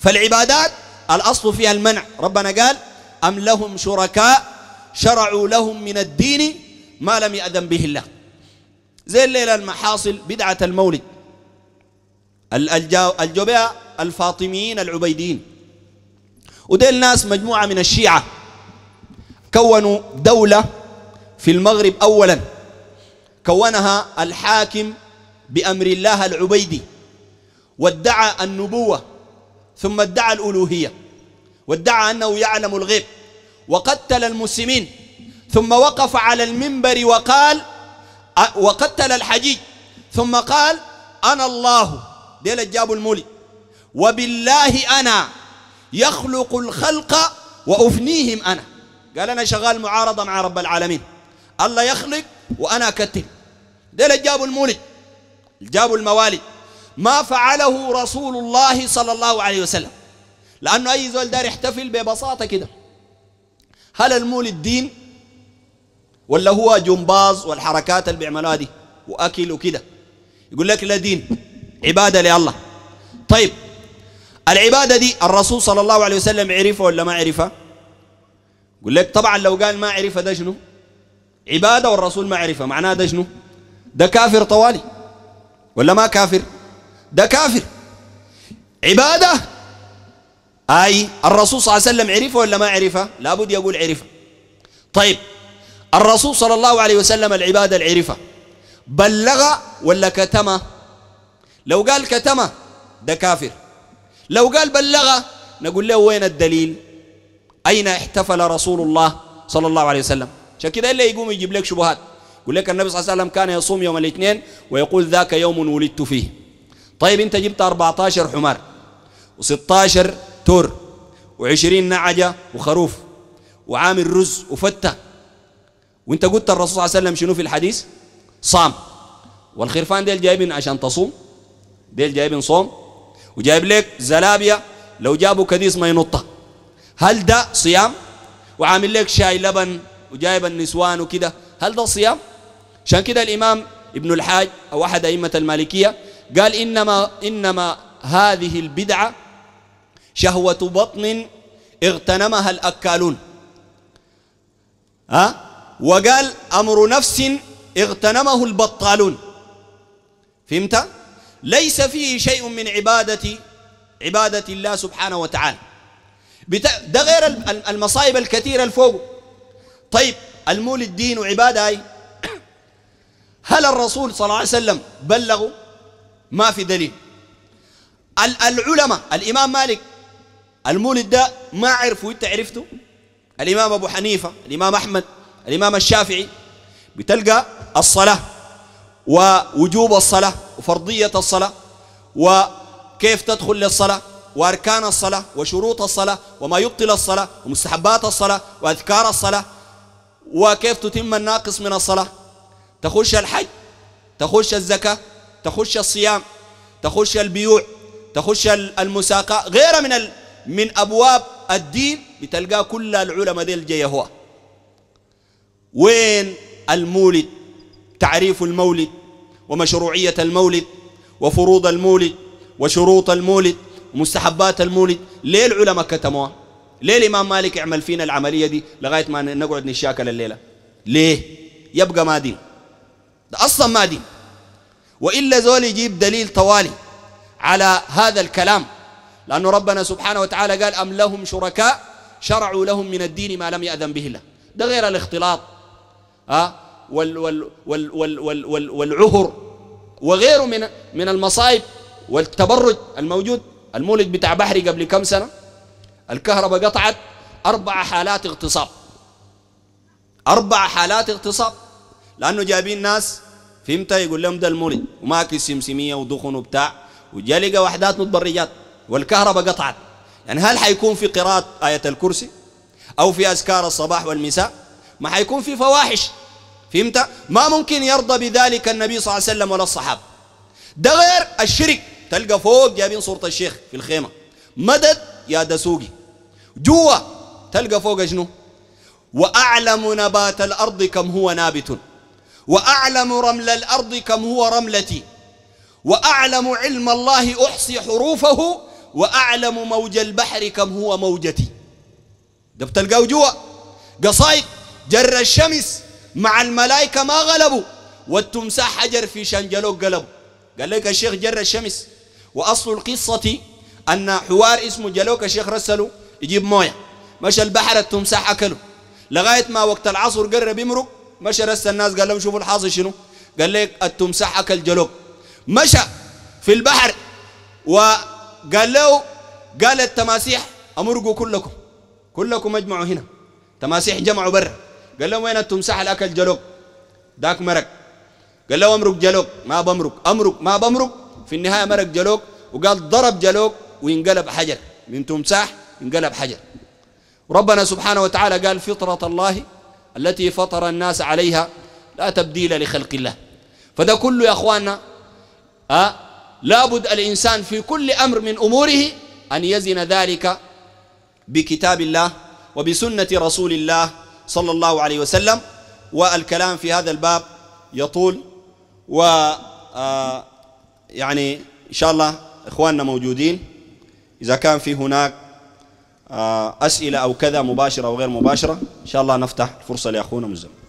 فالعبادات الأصل فيها المنع ربنا قال أم لهم شركاء شرعوا لهم من الدين ما لم يأذن به الله زي الليلة المحاصل بدعة المولد الجباء الفاطميين العبيديين وديل ناس مجموعة من الشيعة كونوا دولة في المغرب أولا كونها الحاكم بأمر الله العبيدي وادعى النبوة ثم ادعى الألوهية وادعى أنه يعلم الغيب وقتل المسلمين ثم وقف على المنبر وقال وقتل الحجيج ثم قال أنا الله ديل جابوا المولي وبالله أنا يخلق الخلق وأفنيهم أنا قال أنا شغال معارضة مع رب العالمين الله يخلق وأنا أكتب ديل جابوا المولي جابوا الموالي ما فعله رسول الله صلى الله عليه وسلم لأنه أي زول دار يحتفل ببساطة كده هل المولد دين ولا هو جمباز والحركات اللي بيعملوها دي وأكل وكده يقول لك لا دين عبادة لله طيب العبادة دي الرسول صلى الله عليه وسلم عرفها ولا ما عرفها يقول لك طبعا لو قال ما عرفها ده شنو عبادة والرسول ما عرفها معناه ده شنو ده كافر طوالي ولا ما كافر ده كافر عبادة أي الرسول صلى الله عليه وسلم عرفه ولا ما عرفه لابد يقول عرفه طيب الرسول صلى الله عليه وسلم العبادة العرفة بلغ ولا كتم لو قال كتم ده كافر لو قال بلغ نقول له وين الدليل أين احتفل رسول الله صلى الله عليه وسلم عشان كده إلا يقوم يجيب لك شبهات يقول لك النبي صلى الله عليه وسلم كان يصوم يوم الاثنين ويقول ذاك يوم ولدت فيه طيب انت جبت 14 حمار و16 تور و20 نعجة وخروف وعامل رز وفتة وانت قلت الرسول صلى الله عليه وسلم شنو في الحديث صام والخرفان ديل جايبين عشان تصوم ديل جايبين صوم وجايب لك زلابيا لو جابوا كديس ما ينطها هل ده صيام وعامل لك شاي لبن وجايب النسوان وكده هل ده صيام عشان كده الإمام ابن الحاج أو أحد أئمة المالكية قال إنما, إنما هذه البدعة شهوة بطن اغتنمها الأكالون ها أه؟ وقال أمر نفس اغتنمه البطالون فهمت؟ ليس فيه شيء من عبادة عبادة الله سبحانه وتعالى ده غير المصائب الكثيرة الفوق طيب المول الدين وعبادة هاي هل الرسول صلى الله عليه وسلم بلغوا ما في دليل العلماء الإمام مالك المولد ده ما عرفوا أنت عرفته الإمام أبو حنيفة الإمام أحمد الإمام الشافعي بتلقى الصلاة ووجوب الصلاة وفرضية الصلاة وكيف تدخل للصلاة وأركان الصلاة وشروط الصلاة وما يبطل الصلاة ومستحبات الصلاة وأذكار الصلاة وكيف تتم الناقص من الصلاة تخش الحج تخش الزكاة تخش الصيام تخش البيوع تخش المساقاة غيرها من ال... من ابواب الدين بتلقاه كل العلماء ديل جاية هو وين المولد تعريف المولد ومشروعيه المولد وفروض المولد وشروط المولد ومستحبات المولد ليه العلماء كتموها ليه الامام مالك يعمل فينا العمليه دي لغايه ما نقعد نشاكل الليله ليه يبقى ما دين ده اصلا ما دين وإلا زول يجيب دليل طوالي على هذا الكلام لأنه ربنا سبحانه وتعالى قال أم لهم شركاء شرعوا لهم من الدين ما لم يأذن به الله ده غير الاختلاط أه؟ وال وال وال وال وال وال والعهر وغيره من من المصائب والتبرج الموجود المولد بتاع بحري قبل كم سنة الكهرباء قطعت أربع حالات اغتصاب أربع حالات اغتصاب لأنه جايبين ناس فهمت يقول لهم ده المولد وماكل سمسميه ودخن وبتاع وجلقه وحدات متبرجات والكهرباء قطعت يعني هل حيكون في قراءة آية الكرسي أو في أذكار الصباح والمساء ما حيكون في فواحش فهمت ما ممكن يرضى بذلك النبي صلى الله عليه وسلم ولا الصحابة ده غير الشرك تلقى فوق جايبين صورة الشيخ في الخيمة مدد يا دسوقي جوا تلقى فوق جنو وأعلم نبات الأرض كم هو نابت وأعلم رمل الأرض كم هو رملتي وأعلم علم الله أحصي حروفه وأعلم موج البحر كم هو موجتي ده بتلقاه جوا قصايد جر الشمس مع الملائكة ما غلبوا والتمساح حجر في شنجلوك قلبوا قال لك الشيخ جر الشمس وأصل القصة أن حوار اسمه جلوك الشيخ رسله يجيب موية مشى البحر التمساح أكله لغاية ما وقت العصر قرب يمرق مشى رس الناس قال لهم شوفوا الحاصل شنو قال لك التمساح اكل جلوك مشى في البحر وقال له قال التماسيح امرقوا كلكم كلكم اجمعوا هنا تماسيح جمعوا برا قال لهم وين التمساح اللي اكل جلوك ذاك مرق قال له امرق جلوك ما بمرق امرق ما بمرق في النهايه مرق جلوك وقال ضرب جلوك وانقلب حجر من تمساح انقلب حجر ربنا سبحانه وتعالى قال فطرة الله التي فطر الناس عليها لا تبديل لخلق الله فده كله يا أخواننا أه؟ لابد الإنسان في كل أمر من أموره أن يزن ذلك بكتاب الله وبسنة رسول الله صلى الله عليه وسلم والكلام في هذا الباب يطول و آه، يعني إن شاء الله إخواننا موجودين إذا كان في هناك آه، أسئلة أو كذا مباشرة أو غير مباشرة إن شاء الله نفتح الفرصة لأخونا مزمل